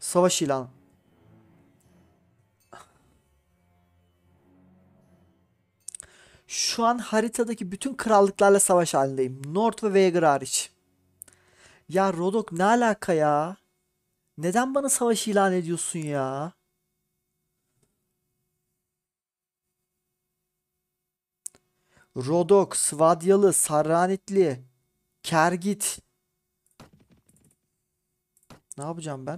Savaş ilan. Şu an haritadaki bütün krallıklarla savaş halindeyim. North ve Veigar hariç. Ya Rodok ne alaka ya? Neden bana savaş ilan ediyorsun ya? Rodok, Svadyalı, Sarranitli, Kergit. Ne yapacağım ben?